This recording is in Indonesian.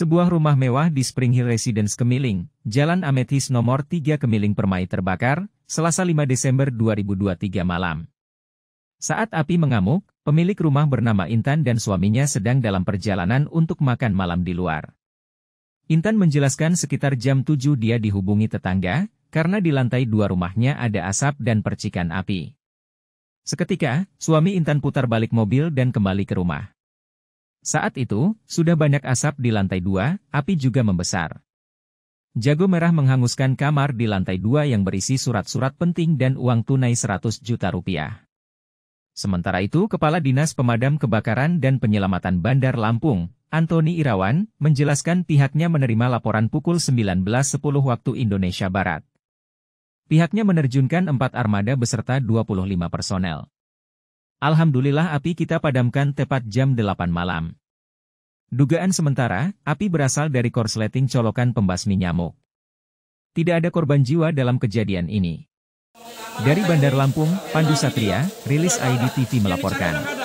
Sebuah rumah mewah di Spring Hill Residence Kemiling, Jalan Ametis nomor 3 Kemiling Permai terbakar, Selasa 5 Desember 2023 malam. Saat api mengamuk, pemilik rumah bernama Intan dan suaminya sedang dalam perjalanan untuk makan malam di luar. Intan menjelaskan sekitar jam 7 dia dihubungi tetangga, karena di lantai dua rumahnya ada asap dan percikan api. Seketika, suami Intan putar balik mobil dan kembali ke rumah. Saat itu, sudah banyak asap di lantai dua, api juga membesar. Jago merah menghanguskan kamar di lantai dua yang berisi surat-surat penting dan uang tunai 100 juta rupiah. Sementara itu, Kepala Dinas Pemadam Kebakaran dan Penyelamatan Bandar Lampung, Antoni Irawan, menjelaskan pihaknya menerima laporan pukul 19.10 waktu Indonesia Barat. Pihaknya menerjunkan empat armada beserta 25 personel. Alhamdulillah api kita padamkan tepat jam 8 malam. Dugaan sementara, api berasal dari korsleting colokan pembasmi nyamuk. Tidak ada korban jiwa dalam kejadian ini. Dari Bandar Lampung, Pandu Satria, rilis IDTV melaporkan.